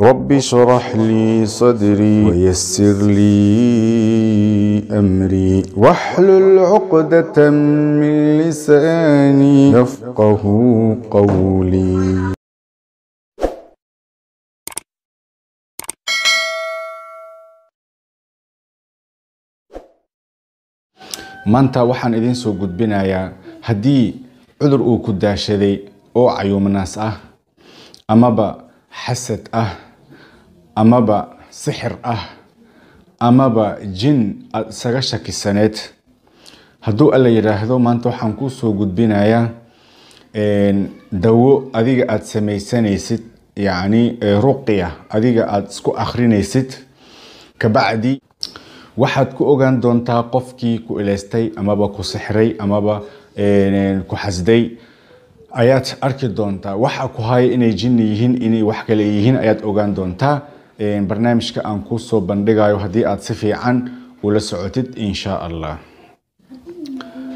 رب اشرح لي صدري ويسر لي أمري واحلل عقدة من لساني يفقه قولي maanta waxaan idiin soo gudbinayaa haddii cudur uu ku daashaday oo cayuumanaas ah amaba xasad ah amaba sixir ah amaba jin aada isaga shakisaneed hadduu alla yidhaahdo maanta waxaan kuu soo gudbinayaa dawo adiga aad samaysanaysid yacni ruqya adiga aada isku akhrinaysid kabacdi waxaad ku ogaan doontaa qofkii ku ileystay amaba ku sixray amaba ku xasday ayaad arki doontaa waxa ku haya inay jinni yihiin inay wax kale yihiin ayaad ogaan doontaa barnaamijka aan kuu soo bandhigayo haddii aad si fiican ula socotid insha allah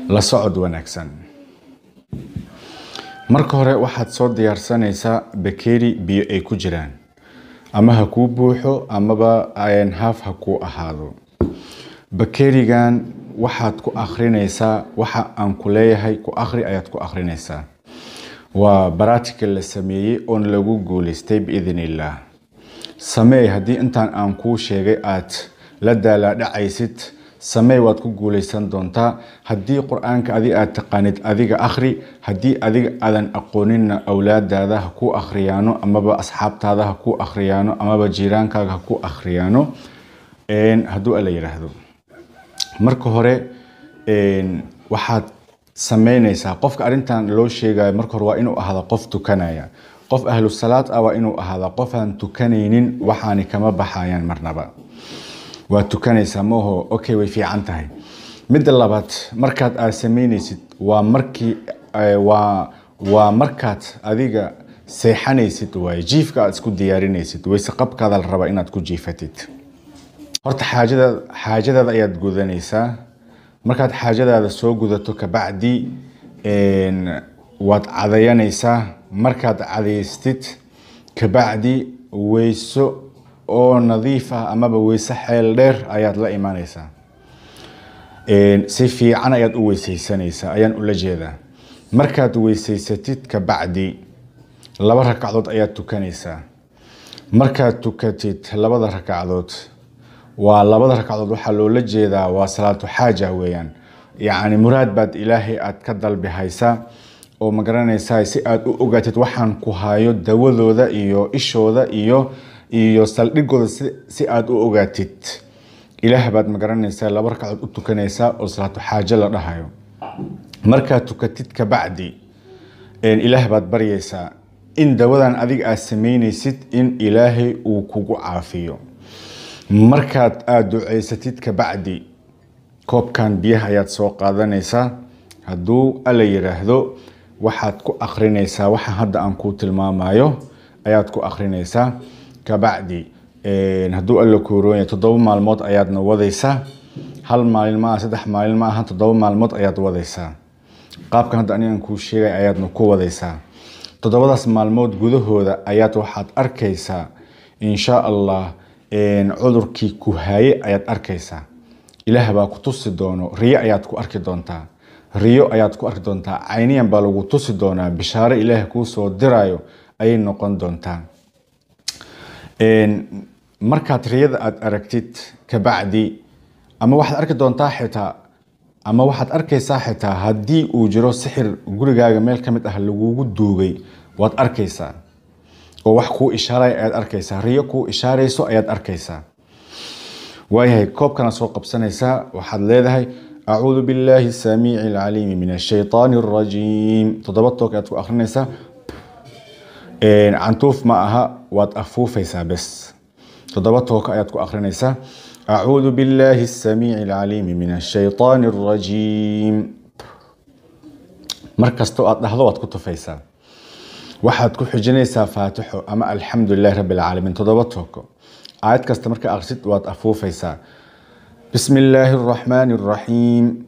la socod wanaagsan marka hore waxaad soo diyaarsanaysaa bakeri biyo ay ku jiraan ama ha kuu buuxo amaba haaf ha kuu ahaado bakerigan waxaad ku akrinaysaa waxa aan ku leeyahay ku akhri ayaad ku akrinaysaa waa baraatikal la sameeyey oon lagu guuleystay biidn sameey haddii intaan aan kuu sheegay aad la daalaa dhacaysid sameey waad ku guuleysan doontaa haddii qur-aanka adi aad taqaanid adiga akhri haddii adiga aadan aqooninna awlaadaada ha ku akhriyaano amaba asxaabtaada ha ku akhriyaano amaba jiiraankaaga ha ku akhriyaano hadduu ala yidhaahdo marka hore waxaad sameynaysaa qofka arrintan loo sheegayo marka hore waa inuu ahda qof tukanaya qof ahlu salaad ah waa inuu ahaada qofaan tukanaynin waxaani kama baxayaan marnaba waa tukanaysaa maho okay way fiican tahay midda labaad markaad aad samaynaysid waa markii waa markaad adiga seexanaysid waaye jiifka aad isku diyaarinaysid wayse qabkaada la rabaa inaad ku jiifatid horta xaajadaad xaajadaada ayaad gudanaysaa markaad xaajadaada soo gudato kabacdi waad cadayanaysaa markaad cadaystid kabacdi weyso oo nadiif ah amaba weyse xeel dheer ayaad la imaanaysaa si fiican ayaad u weyseysanaysaa ayaan ula jeedaa markaad weyseysatid kabacdi laba rakacdood ayaad tukanaysaa markaad tukatid labada rakacdood waa labada ragacdood waxaa loola jeedaa waa salaatu xaaja weeyaan yacni muraad baad ilaahay aada ka dalbi haysaa oo ma garanaysaa si aad u ogaatid waxaan ku hayo dawadooda iyo ishooda iyo iyo saldhigooda si aad u ogaatid ilaah baad ma garanaysaa laba u tukanaysaa oo salaatu xaajo la dhahayo markaad tukatid kabacdi ilaah baad baryaysaa in dawadan adig aad samaynaysid in ilaahay uu kugu caafiyo markaad aada ducaysatid kabacdi koobkan biyaha ayaad soo qaadanaysaa hadduu alla yiraahdo waxaad ku akrinaysaa waxa hadda aan kuu tilmaamayo ayaad ku akrinaysaa kabacdi hadduu alla kooroonya toddoba maalmood ayaadna wadaysaa hal maalin maaha saddex maalin maaha toddoba maalmood ayaad wadaysaa qaabkan hadda anigaan kuu sheegay ayaadna ku wadaysaa toddobadaas maalmood gudahooda ayaad waxaad arkaysaa insha allah cudurkii ku haaye ayaad arkaysaa ilaah baa ku tusi doono riyo ayaad ku arki doontaa riyo ayaad ku arki doontaa cayniyan baa lagu tusi doonaa bishaaro ilaah kuu soo dirayo ayay noqon doontaa markaad riyada aad aragtid kabacdi ama waxaad arki doontaa xitaa ama waxaad arkaysaa xitaa haddii uu jiro sixir gurigaaga meel ka mid ah lagugu duugay waad arkaysaa oo wax kuu ishaaray ayaad arkaysaa riyo kuu ishaarayso ayaad arkaysaa waayahay koobkana soo qabsanaysaa waxaad leedahay acuudu billaahi samiici lcaliimi min ashaytaani arajiim toddoba toog aad ku akrinaysaa cantuuf ma aha waad afuufaysaa bes toddoba toog ayaad ku akrinaysaa acuudu billaahi asamiici alcaliimi min ashaytaani arajiim mar kastoo aad dhahdo waad ku tufaysaa waxaad ku xujinaysaa faatixo ama alxamdu lilahi rabbi alcaalamiin toddoba tooko aayad kasta markaa akrisid waad afuufaysaa بسم الله الرحمن الرحيم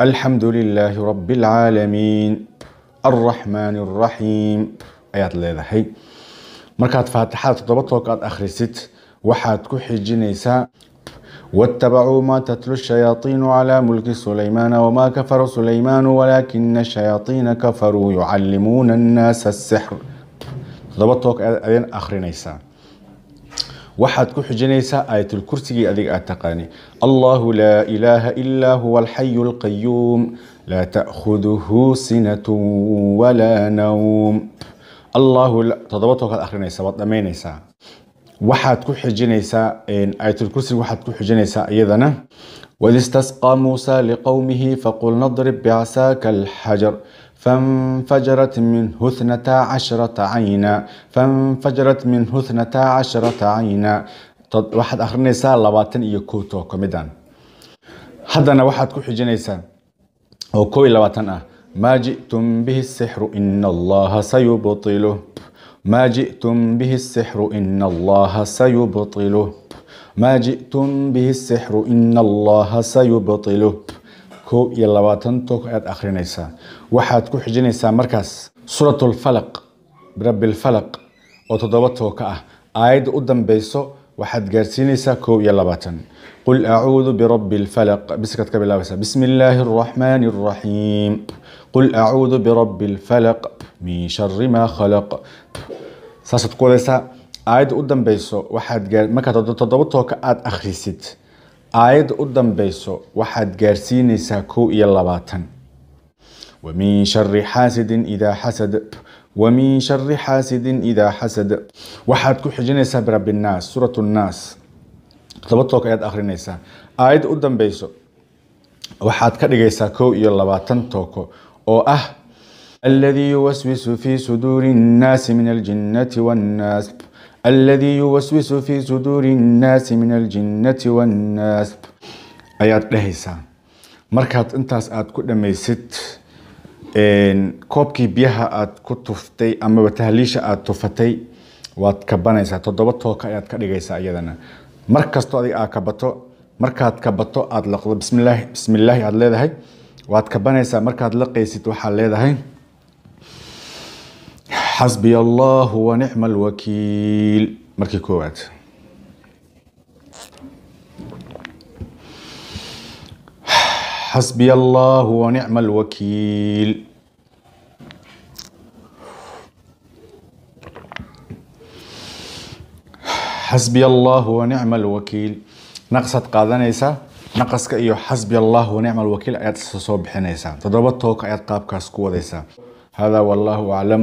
الحمد لله رب العالمين الرحمن الرحيم ayaad leedahay markaad faatixaad toddoba toog aad akhrisid waxaad ku xijinaysaa واتبعوا ما تتلو الشياطين على ملك سليمان وما كفر سليمان ولكن الشياطين كفروا يعلمون الناس السحر تضبط توك أذن أخرين إيسان waxaad ku xujinaysaa aayatul kursigii adiga aad taqaani allahu laa ilaaha ilaa huwa alxayu alqayuum laa ta'khuduhu sinatun walaa nawm allahu toddoba tookad akhrinaysa waad dhammaynaysaa waxaad ku xijinaysaa aayatul kursiga waxaad ku xijinaysaa iyadana wid istasqaa muusa liqowmihi faqul nadrib bicasaaka alxajar فانفجرت منه اثنتا عشرة عينا فانفجرت منه اثنتا عشرة عينا واحد آخر نيسا لباتن يكوتو كمدان هذا أنا واحد كوحي جنيسا أو كوي لباتن أه ما جئتم به السحر إن الله سيبطله ما جئتم به السحر إن الله سيبطله ما جئتم به السحر إن الله سيبطله koob iyo labaatan tog ayaad akhrinaysaa waxaad ku xijinaysaa markaas suuratulfalaq birabilfalaq oo toddoba tog ah aayadda u dambayso waxaad gaarsiinaysaa koob iyo labaatan qul acuudu birabbi lfalaq biskaad ka bilaabaysaa bismi illaahi araxmaani araxiim qul acuudu birabbi lfalaq min shari maa khalaq saasaad ku wadaysaa aayadda u dambeyso waxaad markaad toddoba tooka aada akhrisid aayadda u dambayso waxaad gaarsiinaysaa kow iyo labaatan wamin shari xaasidin idaa xasad wamin shari xaasidin idaa xasad waxaad ku xijinaysaa birabinaas suurat nnaas tobatooka ayaad akhrinaysaa aayadda u dambayso waxaad ka dhigaysaa kow iyo labaatan tooko oo ah aladii yuwaswisu fii suduuri nnaasi min aljinnati wannaas alladii yuwaswisu fii suduuri nnaasi min aljinnati wannaas ayaad dhahaysaa markaad intaas aad ku dhammaysid koobkii biyaha aad ku tuftay amaba tahliisha aad tufatay waad kabanaysaa toddoba tooka ayaad ka dhigaysaa iyadana mar kastoo adiga aad kabato markaad kabato aad laqdo bismillaahi bismillaahi aad leedahay waad kabanaysaa markaad laqaysid waxaad leedahay xasbiya allaahu wanicma alwakiil markii koowaad xasbiya allah wanicma alwakiil xasbiya allah wanicma alwakiil naqsaad qaadanaysaa naqaska iyo xasbiya allah wanicma alwakiil ayaad isa soo bixinaysaa toddoba tooka ayaad qaabkaas ku wadaysaa hada wallaahu aclam